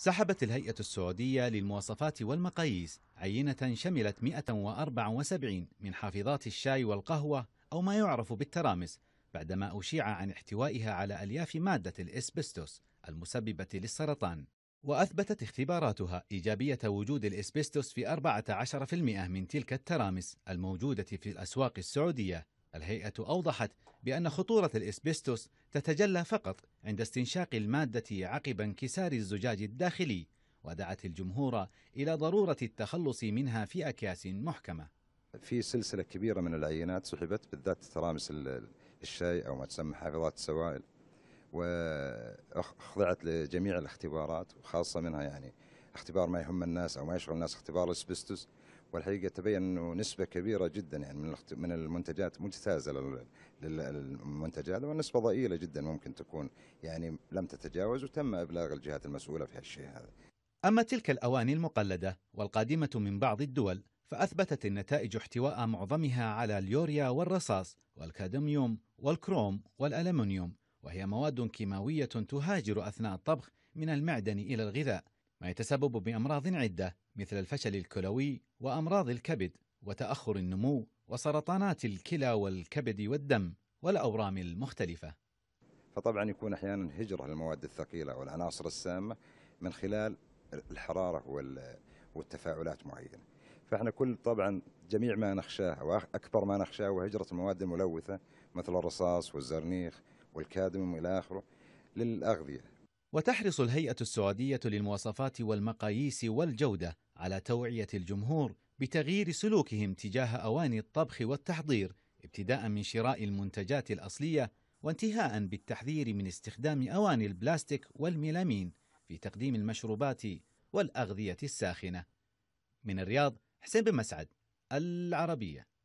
سحبت الهيئة السعودية للمواصفات والمقاييس عينة شملت 174 من حافظات الشاي والقهوة أو ما يعرف بالترامس بعدما أشيع عن احتوائها على ألياف مادة الإسبستوس المسببة للسرطان وأثبتت اختباراتها إيجابية وجود الإسبستوس في 14% من تلك الترامس الموجودة في الأسواق السعودية الهيئة أوضحت بأن خطورة الإسبستوس تتجلى فقط عند استنشاق المادة عقب انكسار الزجاج الداخلي ودعت الجمهور إلى ضرورة التخلص منها في أكياس محكمة في سلسلة كبيرة من العينات سحبت بالذات ترامس الشاي أو ما تسمى حافظات السوائل وخضعت لجميع الاختبارات وخاصة منها يعني اختبار ما يهم الناس أو ما يشغل الناس اختبار الاسبستوس والحقيقه تبين انه نسبه كبيره جدا يعني من من المنتجات مجتازه للمنتجات ونسبه ضئيله جدا ممكن تكون يعني لم تتجاوز وتم ابلاغ الجهات المسؤوله في هالشيء هذا. اما تلك الاواني المقلده والقادمه من بعض الدول فاثبتت النتائج احتواء معظمها على اليوريا والرصاص والكادميوم والكروم والالمنيوم وهي مواد كيماويه تهاجر اثناء الطبخ من المعدن الى الغذاء ما يتسبب بأمراض عدة مثل الفشل الكلوي وأمراض الكبد وتأخر النمو وسرطانات الكلى والكبد والدم والأورام المختلفة فطبعا يكون أحيانا هجرة للمواد الثقيلة والعناصر السامة من خلال الحرارة والتفاعلات معينة فاحنا كل طبعا جميع ما نخشاه واكبر ما نخشاه هو هجره المواد الملوثه مثل الرصاص والزرنيخ والكادميوم الى اخره للاغذيه وتحرص الهيئة السعودية للمواصفات والمقاييس والجودة على توعية الجمهور بتغيير سلوكهم تجاه أواني الطبخ والتحضير ابتداء من شراء المنتجات الأصلية وانتهاء بالتحذير من استخدام أواني البلاستيك والميلامين في تقديم المشروبات والأغذية الساخنة من الرياض حسين بن مسعد العربية